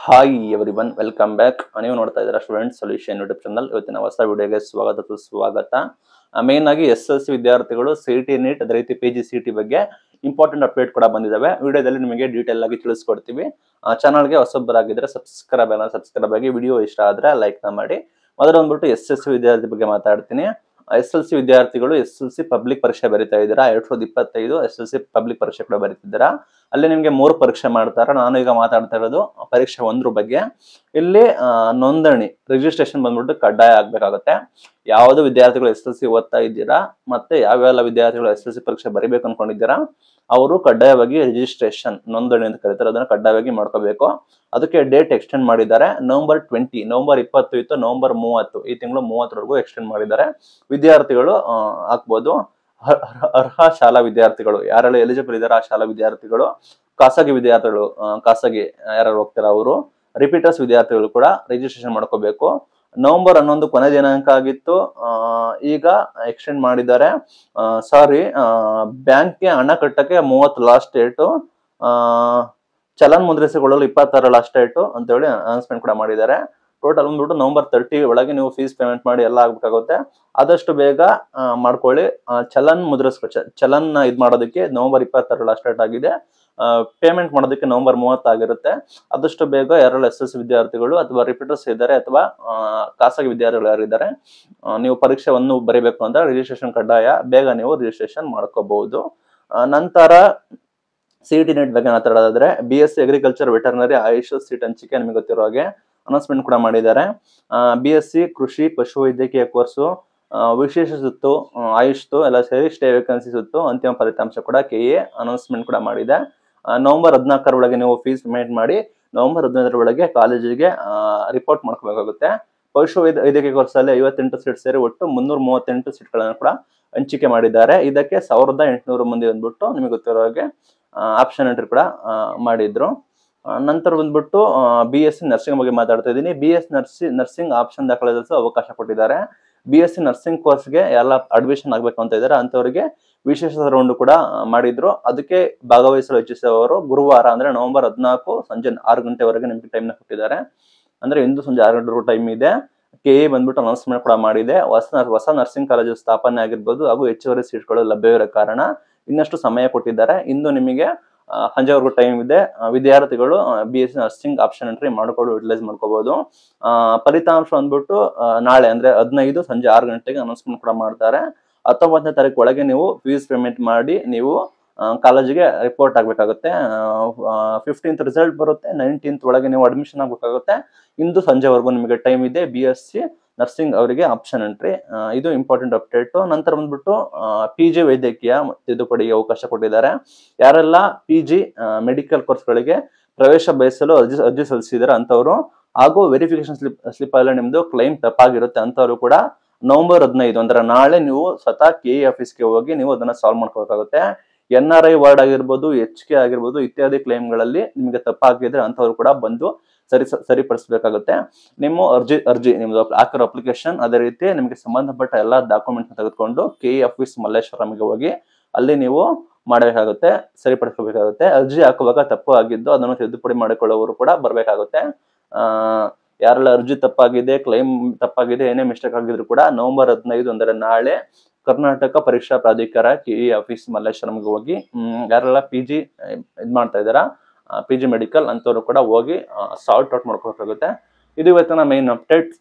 hi everyone welcome back ನೀವು ನೋಡ್ತಾ ಇದ್ದೀರಾ ಸ್ಟೂಡೆಂಟ್ ಸೊಲ್ಯೂಷನ್ ಯೂಟ್ಯೂಬ್ ಚಾನಲ್ ಇವತ್ತಿನ ಹೊಸ ವಿಡಿಯೋಗೆ ಸ್ವಾಗತ ಸ್ವಾಗತ ಮೇನ್ ಆಗಿ ಎಸ್ ಎಸ್ ವಿದ್ಯಾರ್ಥಿಗಳು ಸಿ ಟಿ ನೀಟ್ ಅದೇ ರೀತಿ ಪಿ ಜಿ ಸಿ ಟಿ ಬಗ್ಗೆ ಇಂಪಾರ್ಟೆಂಟ್ ಅಪ್ಡೇಟ್ ಕೂಡ ಬಂದಿದ್ದಾವೆ ವಿಡಿಯೋದಲ್ಲಿ ನಿಮಗೆ ಡೀಟೇಲ್ ಆಗಿ ತಿಳಿಸ್ಕೊಡ್ತೀವಿ ಚಾನಲ್ಗೆ ಹೊಸೊಬ್ಬರಾಗಿದ್ದರೆ ಸಬ್ಸ್ಕ್ರೈಬ್ ಎಲ್ಲ ಸಬ್ಸ್ಕ್ರೈಬ್ ಆಗಿ ವಿಡಿಯೋ ಇಷ್ಟ ಆದರೆ ಲೈಕ್ನ ಮಾಡಿ ಮೊದಲು ಬಂದ್ಬಿಟ್ಟು ಎಸ್ ಎಸ್ ವಿದ್ಯಾರ್ಥಿ ಬಗ್ಗೆ ಮಾತಾಡ್ತೀನಿ ಎಸ್ ಎಲ್ ಸಿ ವಿದ್ಯಾರ್ಥಿಗಳು ಎಸ್ ಎಲ್ ಸಿ ಪಬ್ಲಿಕ್ ಪರೀಕ್ಷೆ ಬರಿತಾ ಇದ್ದೀರಾ ಎರಡು ಸಾವಿರದ ಇಪ್ಪತ್ತೈದು ಎಸ್ ಎಲ್ ಸಿ ಪಬ್ಲಿಕ್ ಪರೀಕ್ಷೆ ಕೂಡ ಬರೀತಿದ್ದೀರಾ ಅಲ್ಲಿ ನಿಮಗೆ ಮೂರು ಪರೀಕ್ಷೆ ಮಾಡ್ತಾರೆ ನಾನು ಈಗ ಮಾತಾಡ್ತಾ ಇರೋದು ಪರೀಕ್ಷೆ ಒಂದ್ರ ಬಗ್ಗೆ ಇಲ್ಲಿ ನೋಂದಣಿ ರಿಜಿಸ್ಟ್ರೇಷನ್ ಬಂದ್ಬಿಟ್ಟು ಕಡ್ಡಾಯ ಆಗ್ಬೇಕಾಗತ್ತೆ ಯಾವ್ದು ವಿದ್ಯಾರ್ಥಿಗಳು ಎಸ್ ಎಲ್ ಸಿ ಓದ್ತಾ ಇದ್ದೀರಾ ಮತ್ತೆ ಯಾವೆಲ್ಲ ವಿದ್ಯಾರ್ಥಿಗಳು ಎಸ್ ಎಲ್ ಸಿ ಪರೀಕ್ಷೆ ಬರಿಬೇಕು ಅನ್ಕೊಂಡಿದ್ದೀರಾ ಅವರು ಕಡ್ಡಾಯವಾಗಿ ರಿಜಿಸ್ಟ್ರೇಷನ್ ನೋಂದಣಿ ಅಂತ ಕರೀತಾರೆ ಅದನ್ನು ಕಡ್ಡಾಯವಾಗಿ ಮಾಡ್ಕೋಬೇಕು ಅದಕ್ಕೆ ಡೇಟ್ ಎಕ್ಸ್ಟೆಂಡ್ ಮಾಡಿದ್ದಾರೆ ನವೆಂಬರ್ ಟ್ವೆಂಟಿ ನವಂಬರ್ ಇಪ್ಪತ್ತು ಇತ್ತು ನವಂಬರ್ ಮೂವತ್ತು ಈ ತಿಂಗಳು ಮೂವತ್ತರವರೆಗೂ ಎಕ್ಸ್ಟೆಂಡ್ ಮಾಡಿದ್ದಾರೆ ವಿದ್ಯಾರ್ಥಿಗಳು ಹಾಕ್ಬೋದು ಅರ್ಹ ಶಾಲಾ ವಿದ್ಯಾರ್ಥಿಗಳು ಯಾರೆಲ್ಲ ಎಲಿಜಿಬಲ್ ಇದ್ದಾರೆ ಆ ಶಾಲಾ ವಿದ್ಯಾರ್ಥಿಗಳು ಖಾಸಗಿ ವಿದ್ಯಾರ್ಥಿಗಳು ಖಾಸಗಿ ಯಾರು ಹೋಗ್ತಾರೆ ಅವರು ರಿಪೀಟರ್ಸ್ ವಿದ್ಯಾರ್ಥಿಗಳು ಕೂಡ ರಿಜಿಸ್ಟ್ರೇಷನ್ ಮಾಡ್ಕೋಬೇಕು ನವೆಂಬರ್ ಹನ್ನೊಂದು ಕೊನೆ ದಿನಾಂಕ ಆಗಿತ್ತು ಈಗ ಎಕ್ಸ್ಟೆಂಡ್ ಮಾಡಿದ್ದಾರೆ ಸಾರಿ ಬ್ಯಾಂಕ್ಗೆ ಹಣ ಕಟ್ಟಕ್ಕೆ ಮೂವತ್ತು ಲಾಸ್ಟ್ ಡೇಟು ಚಲನ್ ಮುದ್ರಿಸಿಕೊಳ್ಳಲು ಇಪ್ಪತ್ತಾರು ಲಾಸ್ಟ್ ಡೇಟು ಅಂತೇಳಿ ಅನೌನ್ಸ್ಮೆಂಟ್ ಕೂಡ ಮಾಡಿದ್ದಾರೆ ಟೋಟಲ್ ಬಂದ್ಬಿಟ್ಟು ನವಂಬರ್ ತರ್ಟಿ ಒಳಗೆ ನೀವು ಫೀಸ್ ಪೇಮೆಂಟ್ ಮಾಡಿ ಎಲ್ಲ ಆಗ್ಬೇಕಾಗುತ್ತೆ ಆದಷ್ಟು ಬೇಗ ಮಾಡ್ಕೊಳ್ಳಿ ಚಲನ್ ಮುದ್ರಿಸ್ಕೊ ಚಲನ್ ಇದು ಮಾಡೋದಕ್ಕೆ ನವಂಬರ್ ಇಪ್ಪತ್ತಾರು ಲಾಸ್ಟ್ ಡೇಟ್ ಆಗಿದೆ ಪೇಮೆಂಟ್ ಮಾಡೋದಕ್ಕೆ ನವಂಬರ್ ಮೂವತ್ತಾಗಿರುತ್ತೆ ಆದಷ್ಟು ಬೇಗ ಯಾರು ಎಸ್ ಎಸ್ ವಿದ್ಯಾರ್ಥಿಗಳು ಅಥವಾ ರಿಪೀಟರ್ಸ್ ಇದ್ದಾರೆ ಅಥವಾ ಖಾಸಗಿ ವಿದ್ಯಾರ್ಥಿಗಳು ಯಾರಿದ್ದಾರೆ ನೀವು ಪರೀಕ್ಷೆ ಒಂದು ಬರೀಬೇಕು ಅಂದ್ರೆ ರಿಜಿಸ್ಟ್ರೇಷನ್ ಕಡ್ಡಾಯ ಬೇಗ ನೀವು ರಿಜಿಸ್ಟ್ರೇಷನ್ ಮಾಡ್ಕೋಬಹುದು ನಂತರ ಸಿ ಇ ಟಿ ನೆಟ್ ಬಗ್ಗೆ ಮಾತಾಡೋದಾದ್ರೆ B S C agriculture veterinary AYUSH seat ಹಂಚಿಕೆ ನಿಮಗೆ ಗೊತ್ತಿರೋ ಹಾಗೆ ಅನೌನ್ಸ್ಮೆಂಟ್ ಕೂಡ ಮಾಡಿದ್ದಾರೆ ಬಿ ಎಸ್ ಸಿ ಕೃಷಿ ಪಶುವೈದ್ಯಕೀಯ ಕೋರ್ಸು ವಿಶೇಷ ಸುತ್ತು ಆಯುಷ್ತು ಎಲ್ಲ ಸೇರಿ ಸ್ಟೇ ವೇಕೆನ್ಸಿ ಸುತ್ತು ಅಂತಿಮ ಫಲಿತಾಂಶ ಕೂಡ ಕೆ ಎ ಅನೌನ್ಸ್ಮೆಂಟ್ ಕೂಡ ಮಾಡಿದೆ ನವೆಂಬರ್ ಹದಿನಾಲ್ಕರ ಒಳಗೆ ನೀವು ಫೀಸ್ ಪೇಮೆಂಟ್ ಮಾಡಿ ನವೆಂಬರ್ ಹದಿನೈದರ ಒಳಗೆ ಕಾಲೇಜಿಗೆ ರಿಪೋರ್ಟ್ ಮಾಡ್ಕೋಬೇಕಾಗುತ್ತೆ ಪಶು ವೈದ್ಯಕೀಯ ಕೋರ್ಸಲ್ಲಿ ಐವತ್ತೆಂಟು ಸೀಟ್ ಸೇರಿ ಒಟ್ಟು ಮುನ್ನೂರ ಮೂವತ್ತೆಂಟು ಸೀಟ್ಗಳನ್ನು ಕೂಡ ಹಂಚಿಕೆ ಮಾಡಿದ್ದಾರೆ ಇದಕ್ಕೆ ಸಾವಿರದ ಎಂಟುನೂರು ಮಂದಿ ಅಂದ್ಬಿಟ್ಟು ನಿಮಗೆ ಗೊತ್ತಿರೋ ಹಾಗೆ ಆಪ್ಷನ್ ಎಂಟ್ರಿ ಕೂಡ ಮಾಡಿದ್ರು ನಂತರ ಬಂದ್ಬಿಟ್ಟು ಬಿ ಎಸ್ ಸಿ ನರ್ಸಿಂಗ್ ಬಗ್ಗೆ ಮಾತಾಡ್ತಾ ಇದ್ದೀನಿ ಬಿ ಎಸ್ ನರ್ಸಿ ನರ್ಸಿಂಗ್ ಆಪ್ಷನ್ ದಾಖಲಿಸಲು ಅವಕಾಶ ಕೊಟ್ಟಿದ್ದಾರೆ ಬಿ ಎಸ್ ಸಿ ನರ್ಸಿಂಗ್ ಕೋರ್ಸ್ಗೆ ಎಲ್ಲ ಅಡ್ಮಿಷನ್ ಆಗಬೇಕು ಅಂತ ಇದ್ದಾರೆ ಅಂತವರಿಗೆ ವಿಶೇಷ ರೌಂಡ್ ಕೂಡ ಮಾಡಿದ್ರು ಅದಕ್ಕೆ ಭಾಗವಹಿಸಲು ಇಚ್ಛಿಸುವವರು ಗುರುವಾರ ಅಂದ್ರೆ ನವೆಂಬರ್ ಹದಿನಾಲ್ಕು ಸಂಜೆ ಆರು ಗಂಟೆವರೆಗೆ ನಿಮಗೆ ಟೈಮ್ನ ಕೊಟ್ಟಿದ್ದಾರೆ ಅಂದ್ರೆ ಇಂದು ಸಂಜೆ ಆರು ಗಂಟೆವರೆಗೂ ಟೈಮ್ ಇದೆ ಕೆ ಎ ಬಂದ್ಬಿಟ್ಟು ಅನೌನ್ಸ್ಮೆಂಟ್ ಕೂಡ ಮಾಡಿದೆ ಹೊಸ ಹೊಸ ನರ್ಸಿಂಗ್ ಕಾಲೇಜು ಸ್ಥಾಪನೆ ಆಗಿರ್ಬೋದು ಹಾಗೂ ಹೆಚ್ಚುವರಿ ಸೀಟ್ಗಳು ಲಭ್ಯವಿರೋ ಕಾರಣ ಇನ್ನಷ್ಟು ಸಮಯ ಕೊಟ್ಟಿದ್ದಾರೆ ಇಂದು ನಿಮಗೆ ಸಂಜೆವರೆಗೂ ಟೈಮ್ ಇದೆ ವಿದ್ಯಾರ್ಥಿಗಳು B S C nursing option entry ಮಾಡಿಕೊಂಡು ಯುಟಿಲೈಸ್ ಮಾಡ್ಕೋಬಹುದು ಫಲಿತಾಂಶ ಬಂದ್ಬಿಟ್ಟು ನಾಳೆ ಅಂದ್ರೆ ಹದಿನೈದು ಸಂಜೆ ಆರು ಗಂಟೆಗೆ ಅನೌನ್ಸ್ಮೆಂಟ್ ಕೂಡ ಮಾಡ್ತಾರೆ ಹತ್ತೊಂಬತ್ತನೇ ತಾರೀಕು ಒಳಗೆ ನೀವು ಫೀಸ್ ಪೇಮೆಂಟ್ ಮಾಡಿ ನೀವು ಕಾಲೇಜಿಗೆ ರಿಪೋರ್ಟ್ ಆಗ್ಬೇಕಾಗುತ್ತೆ ಫಿಫ್ಟೀನ್ತ್ ರಿಸಲ್ಟ್ ಬರುತ್ತೆ ನೈನ್ಟೀನ್ತ್ ಒಳಗೆ ನೀವು ಅಡ್ಮಿಷನ್ ಆಗ್ಬೇಕಾಗುತ್ತೆ ಇಂದು ಸಂಜೆವರೆಗೂ ನಿಮಗೆ ಟೈಮ್ ಇದೆ ಬಿ ಎಸ್ ಸಿ ನರ್ಸಿಂಗ್ ಅವರಿಗೆ ಆಪ್ಷನ್ ಎಂಟ್ರಿ ಇದು ಇಂಪಾರ್ಟೆಂಟ್ ಅಪ್ಡೇಟ್ ನಂತರ ಬಂದ್ಬಿಟ್ಟು ಪಿ ಜಿ ವೈದ್ಯಕೀಯ ತಿದ್ದುಪಡಿಗೆ ಅವಕಾಶ ಕೊಟ್ಟಿದ್ದಾರೆ ಯಾರೆಲ್ಲ ಪಿ ಜಿ ಮೆಡಿಕಲ್ ಕೋರ್ಸ್ಗಳಿಗೆ ಪ್ರವೇಶ ಬಯಸಲು ಅರ್ಜಿ ಅರ್ಜಿ ಸಲ್ಲಿಸಿದಾರೆ ಅಂತವರು ಹಾಗೂ ವೆರಿಫಿಕೇಶನ್ ಸ್ಲಿಪ್ ಸ್ಲಿಪ್ ಅಲ್ಲ ನಿಮ್ದು ಕ್ಲೈಮ್ ತಪ್ಪಾಗಿರುತ್ತೆ ಅಂತವರು ಕೂಡ ನವೆಂಬರ್ ಹದಿನೈದು ಅಂದ್ರೆ ನಾಳೆ ನೀವು ಸ್ವತಃ ಕೆ ಇ ಆಫೀಸ್ಗೆ ಹೋಗಿ ನೀವು ಅದನ್ನ ಸಾಲ್ವ್ ಮಾಡ್ಕೋಬೇಕಾಗುತ್ತೆ ಎನ್ ಆರ್ ಐ ವಾರ್ಡ್ ಆಗಿರ್ಬೋದು ಎಚ್ ಕೆ ಆಗಿರ್ಬೋದು ಇತ್ಯಾದಿ ಕ್ಲೈಮ್ಗಳಲ್ಲಿ ನಿಮಗೆ ತಪ್ಪಾಗಿದ್ರೆ ಅಂತವ್ರು ಕೂಡ ಬಂದು ಸರಿ ಸರಿಪಡಿಸಬೇಕಾಗುತ್ತೆ ನಿಮ್ಮ ಅರ್ಜಿ ಅರ್ಜಿ ನಿಮ್ದು ಹಾಕಿರೋ ಅಪ್ಲಿಕೇಶನ್ ಅದೇ ರೀತಿ ನಿಮಗೆ ಸಂಬಂಧಪಟ್ಟ ಎಲ್ಲ ಡಾಕ್ಯುಮೆಂಟ್ಸ್ ತೆಗೆದುಕೊಂಡು ಕೆ ಆಫೀಸ್ e ಮಲ್ಲೇಶ್ವರಂಗೆ ಹೋಗಿ ಅಲ್ಲಿ ನೀವು ಮಾಡಬೇಕಾಗುತ್ತೆ ಸರಿಪಡಿಸಬೇಕಾಗುತ್ತೆ ಅರ್ಜಿ ಹಾಕುವಾಗ ತಪ್ಪು ಆಗಿದ್ದು ಅದನ್ನು ತಿದ್ದುಪಡಿ ಮಾಡಿಕೊಳ್ಳುವವರು ಕೂಡ ಬರಬೇಕಾಗುತ್ತೆ ಯಾರೆಲ್ಲ ಅರ್ಜಿ ತಪ್ಪಾಗಿದೆ ಕ್ಲೈಮ್ ತಪ್ಪಾಗಿದೆ ಏನೇ ಮಿಸ್ಟೇಕ್ ಆಗಿದ್ರು ಕೂಡ ನವೆಂಬರ್ ಹದಿನೈದು ಅಂದರೆ ನಾಳೆ ಕರ್ನಾಟಕ ಪರೀಕ್ಷಾ ಪ್ರಾಧಿಕಾರ ಕೆ ಆಫೀಸ್ e ಮಲ್ಲೇಶ್ವರಂಗೆ ಹೋಗಿ ಯಾರೆಲ್ಲ ಪಿ ಜಿ ಇದು ಮಾಡ್ತಾ ಇದ್ದಾರಾ ಪಿ ಜಿ ಮೆಡಿಕಲ್ ಅಂತವರು ಕೂಡ ಹೋಗಿ ಸಾಲ್ಟ್ ಔಟ್ ಮಾಡ್ಕೋಬೇಕಾಗುತ್ತೆ ಇದು ಇವತ್ತಿನ ಮೈನ್ ಅಪ್ಡೇಟ್